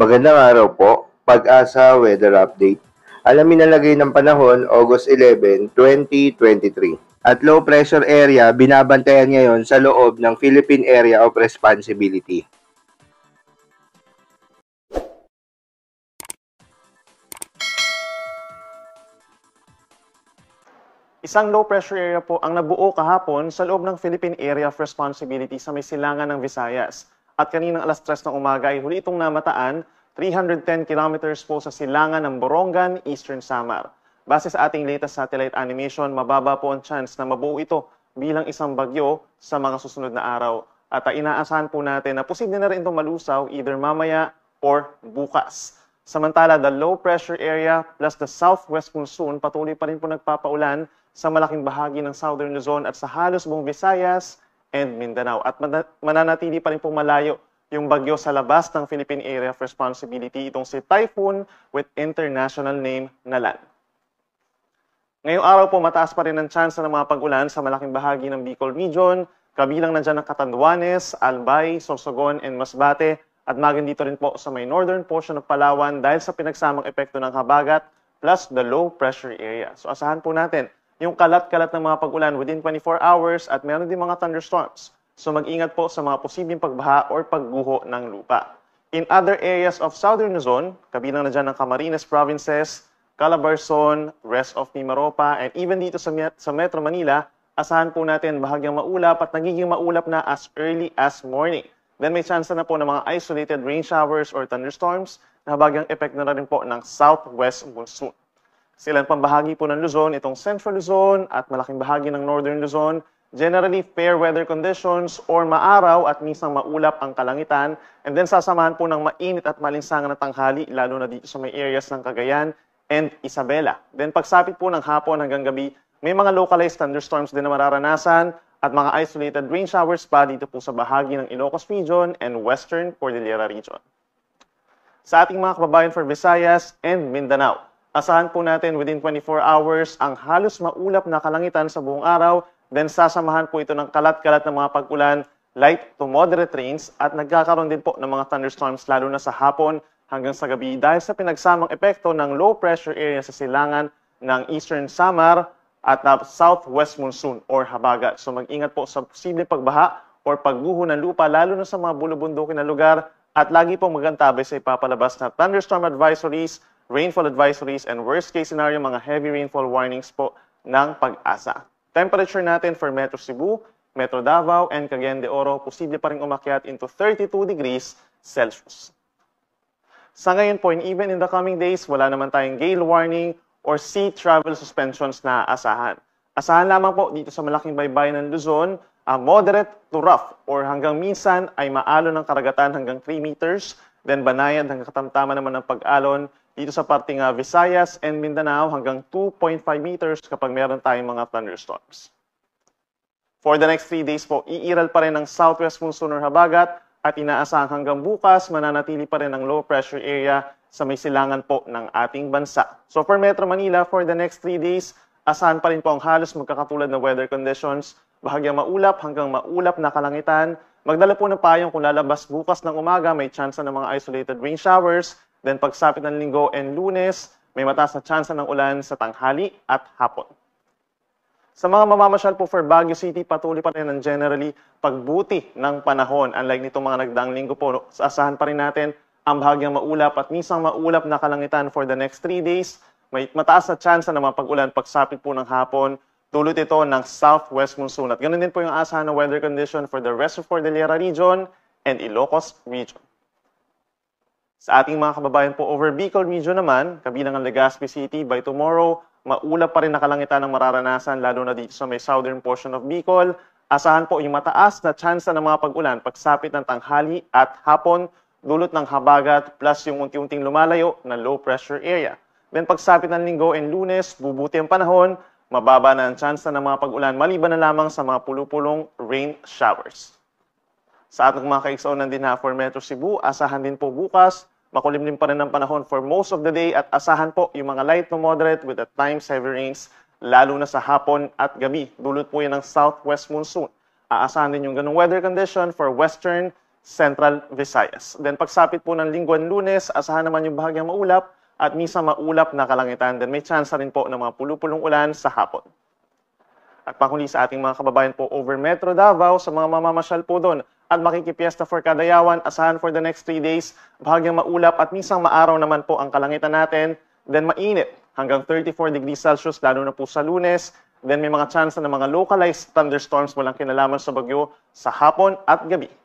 Magandang araw po, Pag-asa Weather Update. Alamin ang lagay ng panahon, August 11, 2023 at low pressure area binabantayan ngayon sa loob ng Philippine Area of Responsibility. Isang low pressure area po ang nabuo kahapon sa loob ng Philippine Area of Responsibility sa may silangan ng Visayas at kaninang alas 3 ng umaga ay huli itong namataan 310 kilometers po sa silangan ng Borongan, Eastern Samar. Base sa ating latest satellite animation, mababa po ang chance na mabuo ito bilang isang bagyo sa mga susunod na araw. At uh, inaasahan po natin na posible na rin itong malusaw either mamaya or bukas. Samantala, the low pressure area plus the southwest monsoon patuloy pa rin po nagpapaulan sa malaking bahagi ng Southern Luzon at sa halos buong Visayas, and Mindanao. At mananatili pa rin po malayo yung bagyo sa labas ng Philippine Area of Responsibility, itong si Typhoon with international name Nalan. Ngayong araw po, mataas pa rin ang tsansa ng mga pag-ulan sa malaking bahagi ng Bicol Region, kabilang na dyan ang Catanduanes, Albay, Sorsogon, and Masbate, at maging dito rin po sa may northern portion ng Palawan dahil sa pinagsamang epekto ng habagat plus the low pressure area. So asahan po natin yung kalat-kalat ng mga pag-ulan within 24 hours at meron din mga thunderstorms. So mag-ingat po sa mga posibleng pagbaha or pagguho ng lupa. In other areas of southern Luzon, kabilang na dyan ang Camarines provinces, Calabarzon, rest of Mimaropa, and even dito sa, sa Metro Manila, asahan po natin bahagyang maulap at nagiging maulap na as early as morning. Then may chance na po ng mga isolated rain showers or thunderstorms na bagyang effect na rin po ng southwest monsoon. Silang pambahagi po ng Luzon, itong Central Luzon at malaking bahagi ng Northern Luzon, generally fair weather conditions or maaraw at minsan maulap ang kalangitan. And then sasamahan po ng mainit at malinsangan na tanghali, lalo na dito sa may areas ng Cagayan and Isabela. Then pagsapit po ng hapon hanggang gabi, may mga localized thunderstorms din na mararanasan at mga isolated rain showers pa dito po sa bahagi ng Ilocos Region and Western Cordillera Region. Sa ating mga kababayan for Visayas and Mindanao, Asahan po natin within 24 hours ang halos maulap na kalangitan sa buong araw, then sasamahan po ito ng kalat-kalat ng mga pag-ulan, light to moderate rains, at nagkakaroon din po ng mga thunderstorms lalo na sa hapon hanggang sa gabi dahil sa pinagsamang epekto ng low pressure area sa silangan ng Eastern Samar at uh, southwest monsoon or habaga. So mag-ingat po sa posibleng pagbaha or pagguho ng lupa lalo na sa mga bulubundukin na lugar at lagi pong magantabay sa ipapalabas na thunderstorm advisories rainfall advisories, and worst-case scenario, mga heavy rainfall warnings po ng pag-asa. Temperature natin for Metro Cebu, Metro Davao, and Cagayan de Oro, posible pa rin umakyat into 32 degrees Celsius. Sa ngayon po, even in the coming days, wala naman tayong gale warning or sea travel suspensions na asahan. Asahan lamang po dito sa malaking baybayin ng Luzon, uh, moderate to rough or hanggang minsan ay maalon ng karagatan hanggang 3 meters, then banayad hanggang katamtaman naman ng pag-alon dito sa parte nga ah, Visayas and Mindanao hanggang 2.5 meters kapag meron tayong mga thunderstorms. For the next 3 days po, iiral pa rin ang southwest monsoon or habagat at inaasahan hanggang bukas mananatili pa rin ang low pressure area sa may silangan po ng ating bansa. So for Metro Manila, for the next 3 days, asahan pa rin po ang halos magkakatulad na weather conditions, bahagyang maulap hanggang maulap na kalangitan. Magdala po ng payong kung lalabas bukas ng umaga, may chance ng mga isolated rain showers Then pagsapit ng linggo and lunes, may mataas na tsansa ng ulan sa tanghali at hapon. Sa mga mamamasyal po for Baguio City, patuloy pa rin ang generally pagbuti ng panahon. Unlike nitong mga nagdaang linggo po, asahan pa rin natin ang bahagyang maulap at misang maulap na kalangitan for the next 3 days. May mataas na tsansa na mapag-ulan pagsapit po ng hapon. Dulot ito ng southwest monsoon. At ganun din po yung asahan ng weather condition for the rest of Cordillera region and Ilocos region. Sa ating mga kababayan po over Bicol Region naman, kabilang ang Legazpi City, by tomorrow, maulap pa rin na kalangitan ang mararanasan lalo na dito sa may southern portion of Bicol. Asahan po yung mataas na tsansa ng mga pag-ulan pagsapit ng tanghali at hapon dulot ng habagat plus yung unti-unting lumalayo na low pressure area. Then pagsapit ng linggo and lunes, bubuti ang panahon, mababa na ang tsansa ng mga pag-ulan maliban na lamang sa mga pulupulong rain showers. Sa ating mga kaigsaonan din ha for Metro Cebu, asahan din po bukas, makulimlim pa rin ang panahon for most of the day at asahan po yung mga light to moderate with at times heavy rains, lalo na sa hapon at gabi. Dulot po yan ng southwest monsoon. Aasahan din yung ganung weather condition for western, central Visayas. Then pagsapit po ng linggo lingguan lunes, asahan naman yung bahagyang maulap at misa maulap na kalangitan. Then may chance rin po ng mga pulupulong ulan sa hapon. At panghuli sa ating mga kababayan po over Metro Davao, sa mga mamamasyal po doon, at makikipiesta for Kadayawan. Asahan for the next 3 days, bahagyang maulap at minsang maaraw naman po ang kalangitan natin. Then mainit hanggang 34 degrees Celsius lalo na po sa lunes. Then may mga chance na mga localized thunderstorms walang kinalaman sa bagyo sa hapon at gabi.